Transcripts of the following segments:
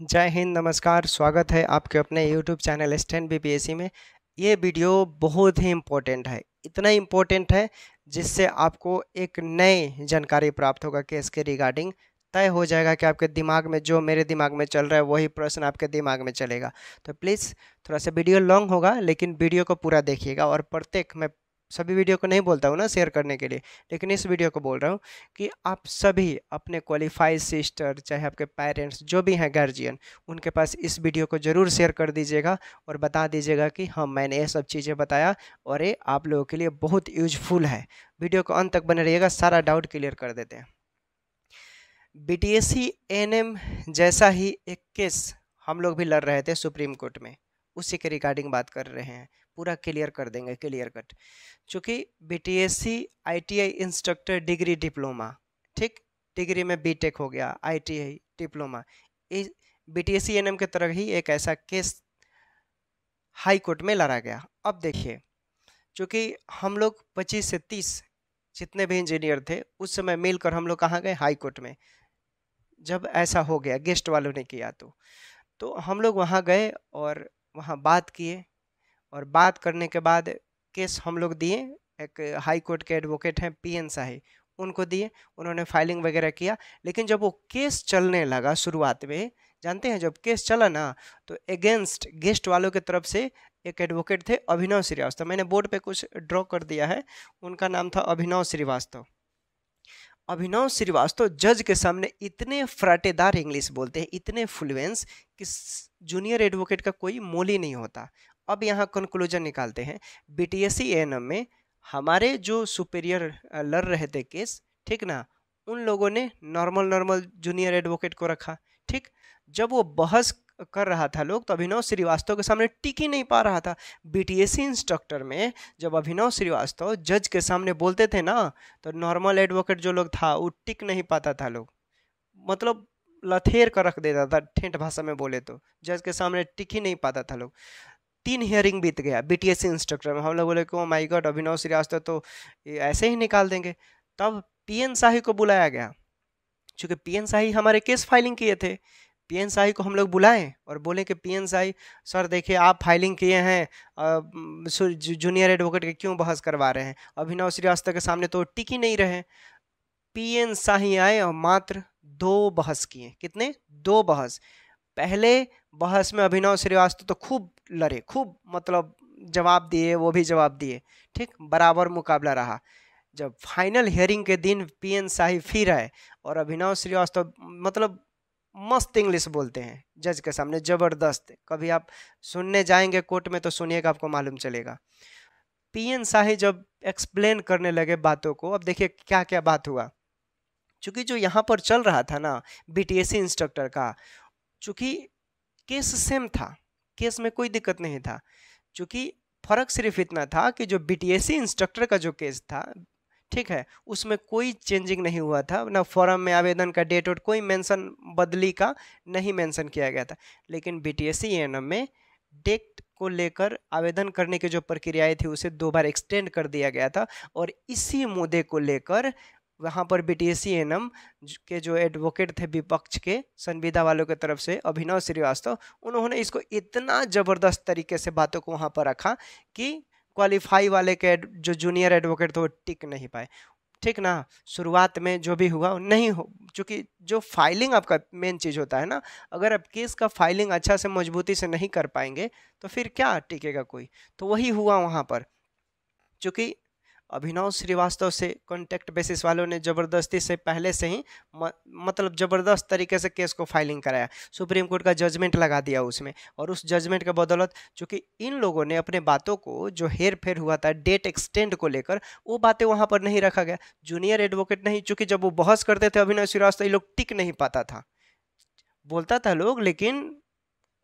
जय हिंद नमस्कार स्वागत है आपके अपने यूट्यूब चैनल स्टैंड बी में ये वीडियो बहुत ही इम्पोर्टेंट है इतना इम्पोर्टेंट है जिससे आपको एक नई जानकारी प्राप्त होगा केस के रिगार्डिंग तय हो जाएगा कि आपके दिमाग में जो मेरे दिमाग में चल रहा है वही प्रश्न आपके दिमाग में चलेगा तो प्लीज़ थोड़ा सा वीडियो लॉन्ग होगा लेकिन वीडियो को पूरा देखिएगा और प्रत्येक मैं सभी वीडियो को नहीं बोलता हूँ ना शेयर करने के लिए लेकिन इस वीडियो को बोल रहा हूँ कि आप सभी अपने क्वालिफाइड सिस्टर चाहे आपके पेरेंट्स जो भी हैं गार्जियन उनके पास इस वीडियो को ज़रूर शेयर कर दीजिएगा और बता दीजिएगा कि हाँ मैंने ये सब चीज़ें बताया और ये आप लोगों के लिए बहुत यूजफुल है वीडियो को अंत तक बने रहिएगा सारा डाउट क्लियर कर देते हैं बी टी एस जैसा ही एक केस हम लोग भी लड़ रहे थे सुप्रीम कोर्ट में उसी के रिगार्डिंग बात कर रहे हैं पूरा क्लियर कर देंगे क्लियर कट चूँकि B T S C I T I instructor degree diploma ठीक डिग्री में बी टेक हो गया I T I diploma B T S C N M के तरह ही एक ऐसा केस हाई कोर्ट में लड़ा गया अब देखिए चूँकि हम लोग पच्चीस से तीस जितने भी इंजीनियर थे उस समय मिलकर हम लोग कहाँ गए हाई कोर्ट में जब ऐसा हो गया गेस्ट वालों ने किया तो तो हम लोग वहाँ गए और वहाँ बात किए और बात करने के बाद केस हम लोग दिए एक हाई कोर्ट के एडवोकेट हैं पी एन शाही उनको दिए उन्होंने फाइलिंग वगैरह किया लेकिन जब वो केस चलने लगा शुरुआत में जानते हैं जब केस चला ना तो अगेंस्ट गेस्ट वालों की तरफ से एक एडवोकेट थे अभिनव श्रीवास्तव मैंने बोर्ड पे कुछ ड्रॉ कर दिया है उनका नाम था अभिनव श्रीवास्तव अभिनव श्रीवास्तव जज के सामने इतने फराटेदार इंग्लिश बोलते हैं इतने फ्लुएंस कि जूनियर एडवोकेट का कोई मोल ही नहीं होता अब यहाँ कंक्लूजन निकालते हैं बी टी एस में हमारे जो सुपीरियर लड़ रहे थे केस ठीक ना उन लोगों ने नॉर्मल नॉर्मल जूनियर एडवोकेट को रखा ठीक जब वो बहस कर रहा था लोग तो अभिनव श्रीवास्तव के सामने टिक ही नहीं पा रहा था बीटीएससी इंस्ट्रक्टर e में जब अभिनव श्रीवास्तव जज के सामने बोलते थे ना तो नॉर्मल एडवोकेट जो लोग था वो टिक नहीं पाता था लोग मतलब लथेर कर रख देता था ठेठ भाषा में बोले तो जज के सामने टिक ही नहीं पाता था लोग तीन हियरिंग बीत गया बीटीएससी इंस्ट्रक्टर में हम लोग बोले क्यों माई गॉड अभिनव श्रीवास्तव तो ऐसे ही निकाल देंगे तब पी एन शाही को बुलाया गया चूँकि एन शाही हमारे केस फाइलिंग किए थे पी एन शाही को हम लोग बुलाएं और बोलें कि पी एन शाही सर देखिए आप फाइलिंग किए हैं जूनियर एडवोकेट के क्यों बहस करवा रहे हैं अभिनव श्रीवास्तव के सामने तो टिक ही नहीं रहे पी एन शाही आए और मात्र दो बहस किए कितने दो बहस पहले बहस में अभिनव श्रीवास्तव तो खूब लड़े खूब मतलब जवाब दिए वो भी जवाब दिए ठीक बराबर मुकाबला रहा जब फाइनल हेयरिंग के दिन पी एन शाही फिर आए और अभिनव श्रीवास्तव मतलब मस्त इंग्लिश बोलते हैं जज के सामने ज़बरदस्त कभी आप सुनने जाएंगे कोर्ट में तो सुनिएगा आपको मालूम चलेगा पी एन शाही जब एक्सप्लेन करने लगे बातों को अब देखिए क्या क्या बात हुआ चूँकि जो यहाँ पर चल रहा था ना सी इंस्ट्रक्टर का चूँकि केस सेम था केस में कोई दिक्कत नहीं था चूँकि फ़र्क सिर्फ इतना था कि जो बीटीएससी इंस्ट्रक्टर का जो केस था ठीक है उसमें कोई चेंजिंग नहीं हुआ था ना फॉर्म में आवेदन का डेट और कोई मेंशन बदली का नहीं मेंशन किया गया था लेकिन बी टी एस में डेट को लेकर आवेदन करने की जो प्रक्रियाएँ थी उसे दो बार एक्सटेंड कर दिया गया था और इसी मुद्दे को लेकर वहाँ पर B T C N M के जो एडवोकेट थे विपक्ष के संविदा वालों की तरफ से अभिनव श्रीवास्तव उन्होंने इसको इतना ज़बरदस्त तरीके से बातों को वहाँ पर रखा कि क्वालिफाई वाले के जो जूनियर एडवोकेट थे वो टिक नहीं पाए ठीक ना शुरुआत में जो भी हुआ नहीं हो चूँकि जो फाइलिंग आपका मेन चीज़ होता है ना अगर आप केस का फाइलिंग अच्छा से मजबूती से नहीं कर पाएंगे तो फिर क्या टिकेगा कोई तो वही हुआ वहाँ पर चूँकि अभिनव श्रीवास्तव से कॉन्टैक्ट बेसिस वालों ने ज़बरदस्ती से पहले से ही म, मतलब ज़बरदस्त तरीके से केस को फाइलिंग कराया सुप्रीम कोर्ट का जजमेंट लगा दिया उसमें और उस जजमेंट के बदौलत चूँकि इन लोगों ने अपने बातों को जो हेर फेर हुआ था डेट एक्सटेंड को लेकर वो बातें वहाँ पर नहीं रखा गया जूनियर एडवोकेट नहीं चूँकि जब वो बहस करते थे अभिनव श्रीवास्तव ये लोग टिक नहीं पाता था बोलता था लोग लेकिन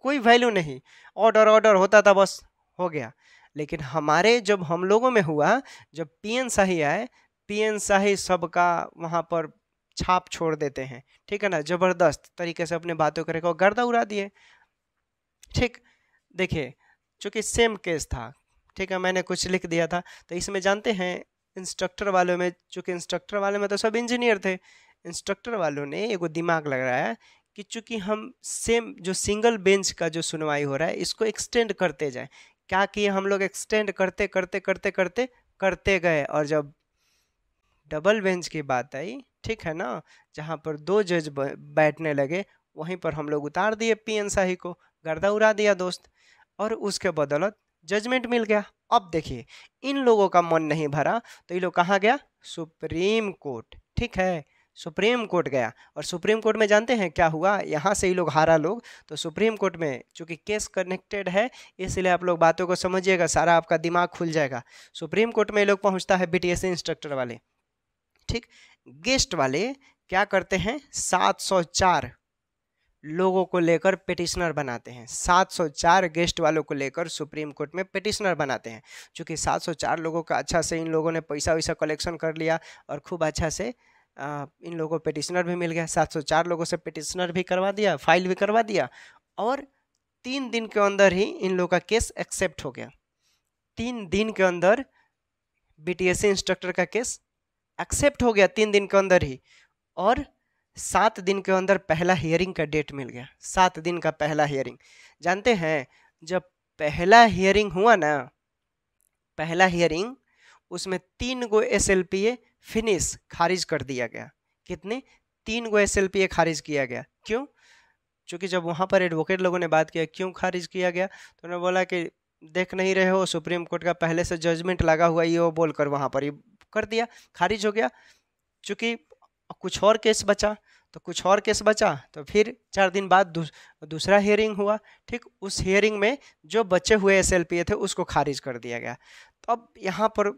कोई वैल्यू नहीं ऑर्डर ऑर्डर होता था बस हो गया लेकिन हमारे जब हम लोगों में हुआ जब पीएन शाही आए पीएन शाही सबका वहाँ पर छाप छोड़ देते हैं ठीक है ना ज़बरदस्त तरीके से अपने बातों को गर्दा उड़ा दिए ठीक देखिए चूँकि सेम केस था ठीक है मैंने कुछ लिख दिया था तो इसमें जानते हैं इंस्ट्रक्टर वालों में चूँकि इंस्ट्रक्टर वालों में तो सब इंजीनियर थे इंस्ट्रक्टर वालों ने एक दिमाग लगाया कि चूँकि हम सेम जो सिंगल बेंच का जो सुनवाई हो रहा है इसको एक्सटेंड करते जाएं क्या किए हम लोग एक्सटेंड करते करते करते करते करते गए और जब डबल बेंच की बात आई ठीक है ना जहाँ पर दो जज बैठने लगे वहीं पर हम लोग उतार दिए पी एन शाही को गर्दा उड़ा दिया दोस्त और उसके बदौलत जजमेंट मिल गया अब देखिए इन लोगों का मन नहीं भरा तो ये लोग कहाँ गया सुप्रीम कोर्ट ठीक है सुप्रीम कोर्ट गया और सुप्रीम कोर्ट में जानते हैं क्या हुआ यहाँ से ही लोग हारा लोग तो सुप्रीम कोर्ट में चूँकि केस कनेक्टेड है इसलिए आप लोग बातों को समझिएगा सारा आपका दिमाग खुल जाएगा सुप्रीम कोर्ट में लोग पहुँचता है बी इंस्ट्रक्टर वाले ठीक गेस्ट वाले क्या करते हैं 704 लोगों को लेकर पिटिशनर बनाते हैं 704 गेस्ट वालों को लेकर सुप्रीम कोर्ट में पिटिशनर बनाते हैं क्योंकि 704 लोगों का अच्छा से इन लोगों ने पैसा वैसा कलेक्शन कर लिया और खूब अच्छा से इन लोगों को पिटिशनर भी मिल गया 704 लोगों से पिटिशनर भी करवा दिया फाइल भी करवा दिया और तीन दिन के अंदर ही इन लोगों का केस एक्सेप्ट हो गया तीन दिन के अंदर बीटीएससी इंस्ट्रक्टर का केस एक्सेप्ट हो गया तीन दिन के अंदर ही और सात दिन के अंदर पहला हियरिंग का डेट मिल गया सात दिन का पहला हियरिंग जानते हैं जब पहला हियरिंग हुआ ना पहला हियरिंग उसमें तीन गो S L P A finish खारिज कर दिया गया कितने तीन गो एस खारिज किया गया क्यों चूँकि जब वहाँ पर एडवोकेट लोगों ने बात किया क्यों खारिज किया गया तो उन्होंने बोला कि देख नहीं रहे हो सुप्रीम कोर्ट का पहले से जजमेंट लगा हुआ ये वो बोलकर वहाँ पर ये कर दिया खारिज हो गया चूँकि कुछ और केस बचा तो कुछ और केस बचा तो फिर चार दिन बाद दूस, दूसरा हियरिंग हुआ ठीक उस हियरिंग में जो बचे हुए एस थे उसको खारिज कर दिया गया तो अब यहाँ पर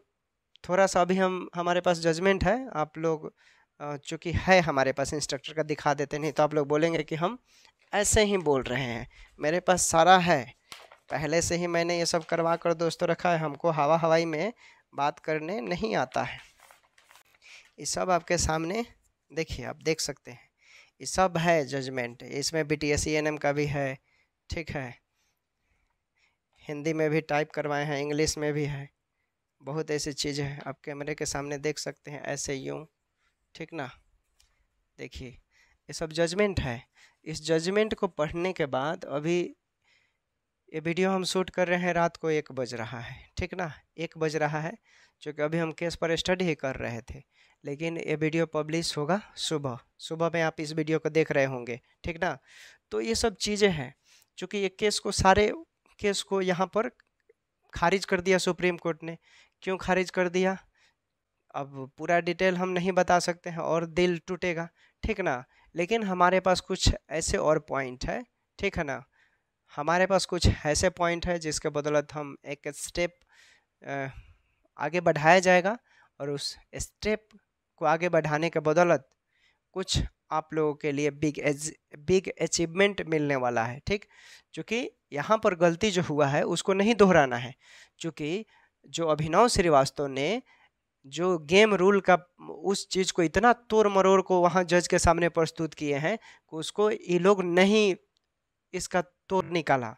थोड़ा सा अभी हम हमारे पास जजमेंट है आप लोग चूँकि है हमारे पास इंस्ट्रक्टर का दिखा देते नहीं तो आप लोग बोलेंगे कि हम ऐसे ही बोल रहे हैं मेरे पास सारा है पहले से ही मैंने ये सब करवा कर दोस्तों रखा है हमको हवा हवाई में बात करने नहीं आता है ये सब आपके सामने देखिए आप देख सकते हैं ये सब है जजमेंट इसमें B T S N M का भी है ठीक है हिंदी में भी टाइप करवाए हैं इंग्लिश में भी है बहुत ऐसी चीज़ है आप कैमरे के सामने देख सकते हैं ऐसे यूँ ठीक ना देखिए ये सब जजमेंट है इस जजमेंट को पढ़ने के बाद अभी ये वीडियो हम शूट कर रहे हैं रात को एक बज रहा है ठीक ना एक बज रहा है क्योंकि अभी हम केस पर स्टडी ही कर रहे थे लेकिन ये वीडियो पब्लिश होगा सुबह सुबह में आप इस वीडियो को देख रहे होंगे ठीक ना तो ये सब चीज़ें हैं चूँकि ये केस को सारे केस को यहाँ पर खारिज कर दिया सुप्रीम कोर्ट ने क्यों खारिज कर दिया अब पूरा डिटेल हम नहीं बता सकते हैं और दिल टूटेगा ठीक ना लेकिन हमारे पास कुछ ऐसे और पॉइंट है ठीक है ना हमारे पास कुछ ऐसे पॉइंट है जिसके बदौलत हम एक स्टेप आगे बढ़ाया जाएगा और उस स्टेप को आगे बढ़ाने के बदौलत कुछ आप लोगों के लिए बिग एज बिग अचीवमेंट मिलने वाला है ठीक चूँकि यहाँ पर गलती जो हुआ है उसको नहीं दोहराना है चूँकि जो अभिनव श्रीवास्तव ने जो गेम रूल का उस चीज़ को इतना तोड़ मरोड़ को वहाँ जज के सामने प्रस्तुत किए हैं कि उसको ये लोग नहीं इसका तोड़ निकाला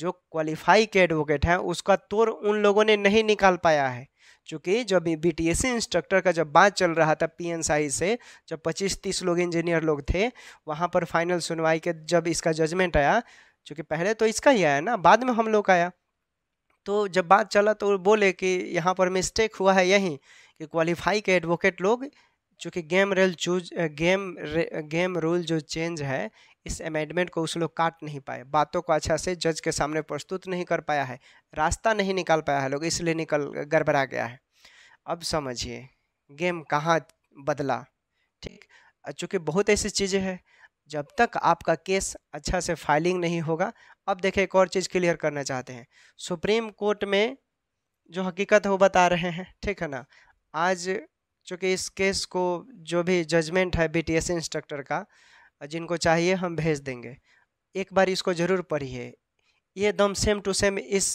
जो क्वालिफाई के एडवोकेट हैं उसका तोड़ उन लोगों ने नहीं निकाल पाया है चूँकि जब बी टी एस इंस्ट्रक्टर का जब बात चल रहा था पी एन साई से जब पच्चीस तीस लोग इंजीनियर लोग थे वहाँ पर फाइनल सुनवाई के जब इसका जजमेंट आया चूँकि पहले तो इसका ही आया ना बाद में हम लोग आया तो जब बात चला तो बोले कि यहाँ पर मिस्टेक हुआ है यहीं कि क्वालिफाई के एडवोकेट लोग चूँकि game rail choose game ray, game rule जो चेंज है इस अमेंडमेंट को उस लोग काट नहीं पाए बातों को अच्छा से जज के सामने प्रस्तुत नहीं कर पाया है रास्ता नहीं निकाल पाया है लोग इसलिए निकल गड़बड़ा गया है अब समझिए गेम कहाँ बदला ठीक चूँकि बहुत ऐसी चीज़ें हैं जब तक आपका केस अच्छा से फाइलिंग नहीं होगा अब देखें एक और चीज़ क्लियर करना चाहते हैं सुप्रीम कोर्ट में जो हकीकत है वो बता रहे हैं ठीक है ना आज चूँकि इस केस को जो भी जजमेंट है बी इंस्ट्रक्टर का जिनको चाहिए हम भेज देंगे एक बार इसको ज़रूर पढ़िए ये दम सेम टू सेम इस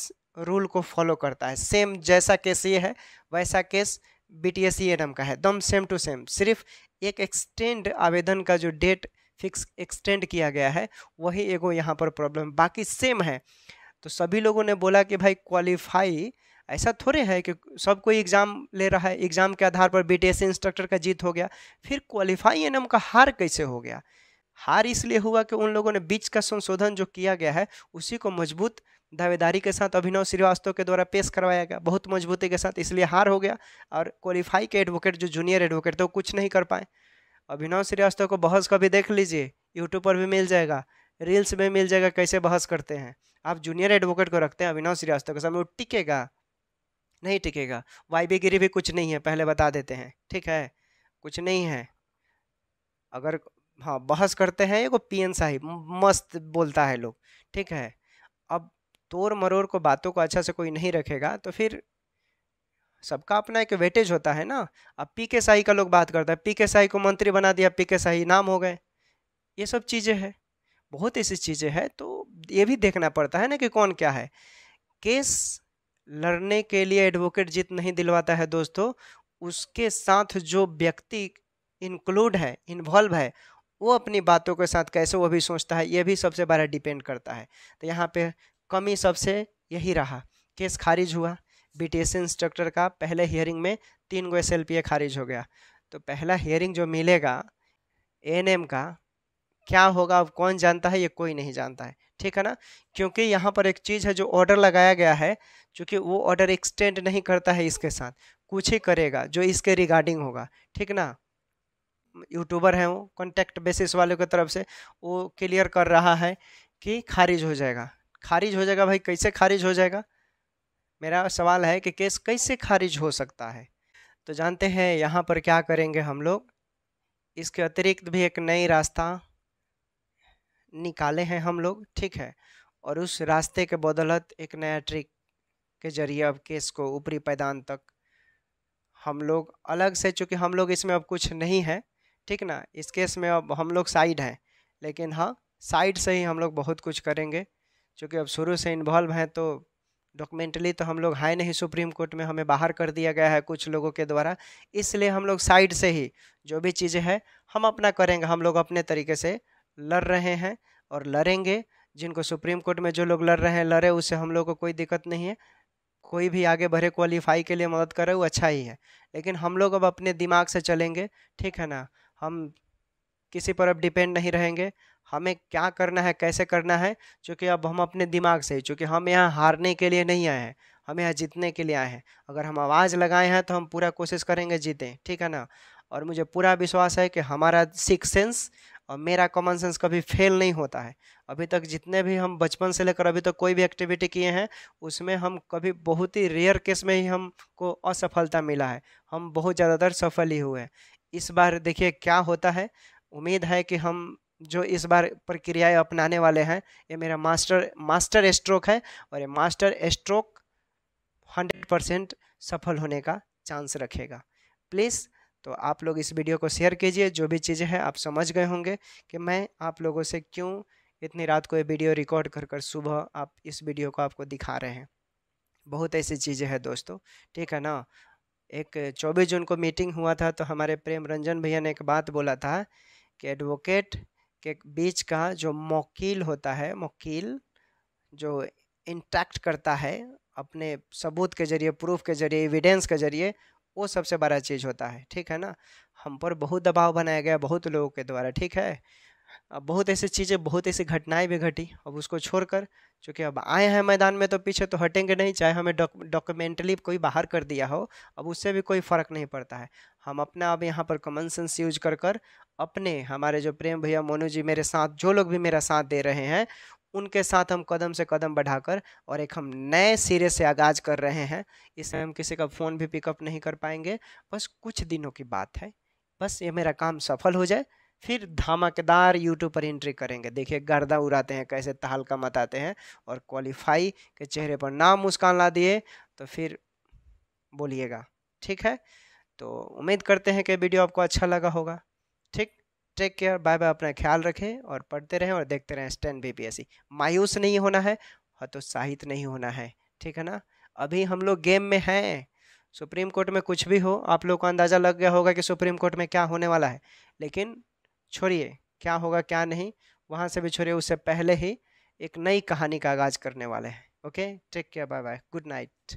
रूल को फॉलो करता है सेम जैसा केस ये है वैसा केस बी टी एस का है दम सेम टू सेम सिर्फ एक एक्सटेंड आवेदन का जो डेट फिक्स एक्सटेंड किया गया है वही एगो यहाँ पर प्रॉब्लम बाकी सेम है तो सभी लोगों ने बोला कि भाई क्वालिफाई ऐसा थोड़े है कि सब कोई एग्ज़ाम ले रहा है एग्ज़ाम के आधार पर बी इंस्ट्रक्टर का जीत हो गया फिर क्वालिफाई एन का हार कैसे हो गया हार इसलिए हुआ कि उन लोगों ने बीच का संशोधन जो किया गया है उसी को मजबूत दावेदारी के साथ अभिनव श्रीवास्तव के द्वारा पेश करवाया गया बहुत मजबूती के साथ इसलिए हार हो गया और क्वालिफाई के एडवोकेट जो जूनियर एडवोकेट थे वो कुछ नहीं कर पाए अभिनव श्रीवास्तव को बहस का भी देख लीजिए यूट्यूब पर भी मिल जाएगा रील्स में मिल जाएगा कैसे बहस करते हैं आप जूनियर एडवोकेट को रखते हैं अभिनव श्रीवास्तव के सामने वो टिकेगा नहीं टिकेगा वाई गिरी भी कुछ नहीं है पहले बता देते हैं ठीक है कुछ नहीं है अगर हाँ बहस करते हैं ये पी एन साहिब मस्त बोलता है लोग ठीक है अब तोड़ मरोड़ को बातों को अच्छा से कोई नहीं रखेगा तो फिर सबका अपना एक वेटेज होता है ना अब पी के शाही का लोग बात करता है पी के शाही को मंत्री बना दिया पी के शाही नाम हो गए ये सब चीज़ें हैं बहुत ऐसी चीज़ें हैं तो ये भी देखना पड़ता है ना कि कौन क्या है केस लड़ने के लिए एडवोकेट जीत नहीं दिलवाता है दोस्तों उसके साथ जो व्यक्ति इंक्लूड है इन्वॉल्व है वो अपनी बातों के साथ कैसे वो भी सोचता है ये भी सबसे बड़ा डिपेंड करता है तो यहाँ पे कमी सबसे यही रहा केस खारिज हुआ बीटीएससी इंस्ट्रक्टर का पहले हियरिंग में तीन गो एस खारिज हो गया तो पहला हियरिंग जो मिलेगा एएनएम का क्या होगा अब कौन जानता है ये कोई नहीं जानता है ठीक है ना क्योंकि यहाँ पर एक चीज़ है जो ऑर्डर लगाया गया है क्योंकि वो ऑर्डर एक्सटेंड नहीं करता है इसके साथ कुछ ही करेगा जो इसके रिगार्डिंग होगा ठीक ना यूट्यूबर हैं वो कॉन्टैक्ट बेसिस वालों की तरफ से वो क्लियर कर रहा है कि खारिज हो जाएगा खारिज हो जाएगा भाई कैसे खारिज हो जाएगा मेरा सवाल है कि केस कैसे खारिज हो सकता है तो जानते हैं यहाँ पर क्या करेंगे हम लोग इसके अतिरिक्त भी एक नई रास्ता निकाले हैं हम लोग ठीक है और उस रास्ते के बदौलत एक नया ट्रिक के जरिए अब केस को ऊपरी पैदान तक हम लोग अलग से चूँकि हम लोग इसमें अब कुछ नहीं है ठीक ना इस केस में अब हम लोग साइड हैं लेकिन हाँ साइड से ही हम लोग बहुत कुछ करेंगे चूँकि अब शुरू से इन्वॉल्व हैं तो डॉक्यूमेंटली तो हम लोग हैं नहीं सुप्रीम कोर्ट में हमें बाहर कर दिया गया है कुछ लोगों के द्वारा इसलिए हम लोग साइड से ही जो भी चीज़ें हैं हम अपना करेंगे हम लोग अपने तरीके से लड़ रहे हैं और लड़ेंगे जिनको सुप्रीम कोर्ट में जो लोग लड़ रहे हैं लड़े उससे हम लोग को कोई दिक्कत नहीं है कोई भी आगे बढ़े क्वालिफाई के लिए मदद करे वो अच्छा ही है लेकिन हम लोग अब अपने दिमाग से चलेंगे ठीक है ना हम किसी पर अब डिपेंड नहीं रहेंगे हमें क्या करना है कैसे करना है चूँकि अब हम अपने दिमाग से चूँकि हम यहाँ हारने के लिए नहीं आए हैं हम यहाँ जीतने के लिए आए हैं अगर हम आवाज़ लगाए हैं तो हम पूरा कोशिश करेंगे जीतें ठीक है ना और मुझे पूरा विश्वास है कि हमारा सिक्स सेंस और मेरा कॉमन सेंस कभी फेल नहीं होता है अभी तक जितने भी हम बचपन से लेकर अभी तक तो कोई भी एक्टिविटी किए हैं उसमें हम कभी बहुत ही रेयर केस में ही हमको असफलता मिला है हम बहुत ज़्यादातर सफल ही हुए हैं इस बार देखिए क्या होता है उम्मीद है कि हम जो इस बार प्रक्रियाएं अपनाने वाले हैं ये मेरा मास्टर मास्टर स्ट्रोक है और ये मास्टर स्ट्रोक 100 परसेंट सफल होने का चांस रखेगा प्लीज़ तो आप लोग इस वीडियो को शेयर कीजिए जो भी चीज़ें हैं आप समझ गए होंगे कि मैं आप लोगों से क्यों इतनी रात को ये वीडियो रिकॉर्ड कर कर सुबह आप इस वीडियो को आपको दिखा रहे हैं बहुत ऐसी चीज़ें हैं दोस्तों ठीक है ना एक 24 जून को मीटिंग हुआ था तो हमारे प्रेम रंजन भैया ने एक बात बोला था कि एडवोकेट के बीच का जो मोकील होता है मोकील जो इंटैक्ट करता है अपने सबूत के जरिए प्रूफ के जरिए एविडेंस के जरिए वो सबसे बड़ा चीज़ होता है ठीक है ना हम पर बहुत दबाव बनाया गया बहुत लोगों के द्वारा ठीक है अब बहुत ऐसी चीज़ें बहुत ऐसी घटनाएं भी घटी अब उसको छोड़कर चूँकि अब आए हैं मैदान में तो पीछे तो हटेंगे नहीं चाहे हमें डॉक्यूमेंटली कोई बाहर कर दिया हो अब उससे भी कोई फ़र्क नहीं पड़ता है हम अपना अब यहाँ पर कॉमन सेंस यूज कर कर अपने हमारे जो प्रेम भैया मोनू जी मेरे साथ जो लोग भी मेरा साथ दे रहे हैं उनके साथ हम कदम से कदम बढ़ाकर और एक हम नए सिरे से आगाज कर रहे हैं इसमें हम किसी का फ़ोन भी पिकअप नहीं कर पाएंगे बस कुछ दिनों की बात है बस ये मेरा काम सफल हो जाए फिर धमाकेदार यूट्यूब पर एंट्री करेंगे देखिए गर्दा उड़ाते हैं कैसे तहलका मताते हैं और क्वालिफाई के चेहरे पर नाम मुस्कान ला दिए तो फिर बोलिएगा ठीक है तो उम्मीद करते हैं कि वीडियो आपको अच्छा लगा होगा ठीक टेक केयर बाय बाय अपना ख्याल रखें और पढ़ते रहें और देखते रहें स्टैंड सी e। मायूस नहीं होना है हतोत्साहित नहीं होना है ठीक है ना अभी हम लोग गेम में हैं सुप्रीम कोर्ट में कुछ भी हो आप लोग को अंदाज़ा लग गया होगा कि सुप्रीम कोर्ट में क्या होने वाला है लेकिन छोड़िए क्या होगा क्या नहीं वहाँ से भी छोड़िए उससे पहले ही एक नई कहानी का आगाज़ करने वाले हैं okay take care bye bye good night